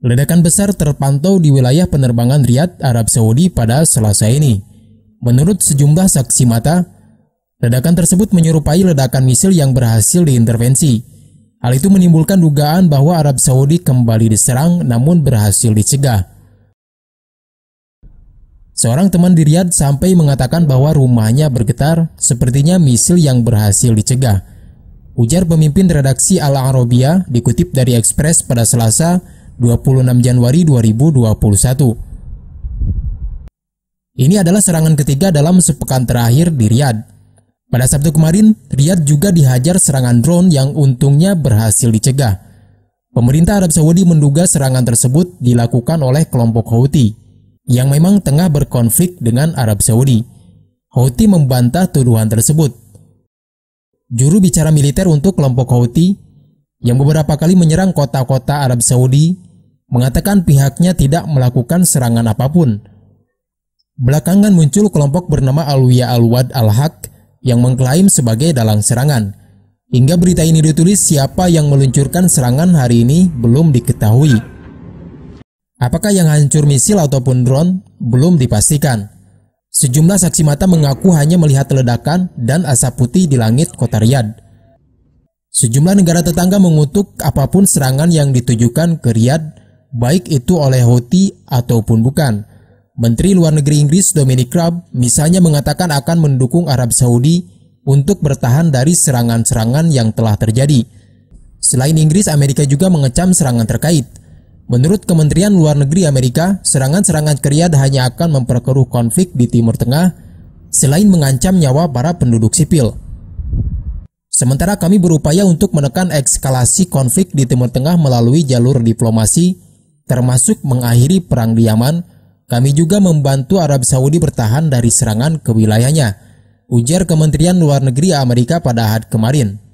Ledakan besar terpantau di wilayah penerbangan Riyadh, Arab Saudi pada Selasa ini. Menurut sejumlah saksi mata, ledakan tersebut menyerupai ledakan misil yang berhasil diintervensi. Hal itu menimbulkan dugaan bahwa Arab Saudi kembali diserang namun berhasil dicegah. Seorang teman di Riyadh sampai mengatakan bahwa rumahnya bergetar, sepertinya misil yang berhasil dicegah. Ujar pemimpin redaksi Al-Arabia dikutip dari Express pada Selasa 26 Januari 2021. Ini adalah serangan ketiga dalam sepekan terakhir di Riyadh. Pada Sabtu kemarin, Riyadh juga dihajar serangan drone yang untungnya berhasil dicegah. Pemerintah Arab Saudi menduga serangan tersebut dilakukan oleh kelompok Houthi yang memang tengah berkonflik dengan Arab Saudi. Houthi membantah tuduhan tersebut juru bicara militer untuk kelompok Houthi yang beberapa kali menyerang kota-kota Arab Saudi, mengatakan pihaknya tidak melakukan serangan apapun. Belakangan muncul kelompok bernama Alwiya Alwad Al-Haq yang mengklaim sebagai dalang serangan. Hingga berita ini ditulis, siapa yang meluncurkan serangan hari ini belum diketahui. Apakah yang hancur misil ataupun drone belum dipastikan. Sejumlah saksi mata mengaku hanya melihat ledakan dan asap putih di langit kota Riyadh. Sejumlah negara tetangga mengutuk apapun serangan yang ditujukan ke Riyadh, baik itu oleh Houthi ataupun bukan. Menteri Luar Negeri Inggris Dominic Raab misalnya mengatakan akan mendukung Arab Saudi untuk bertahan dari serangan-serangan yang telah terjadi. Selain Inggris, Amerika juga mengecam serangan terkait. Menurut Kementerian Luar Negeri Amerika, serangan-serangan Riyadh hanya akan memperkeruh konflik di Timur Tengah selain mengancam nyawa para penduduk sipil. Sementara kami berupaya untuk menekan ekskalasi konflik di Timur Tengah melalui jalur diplomasi, termasuk mengakhiri perang di Yaman, kami juga membantu Arab Saudi bertahan dari serangan ke wilayahnya, ujar Kementerian Luar Negeri Amerika pada ahad kemarin.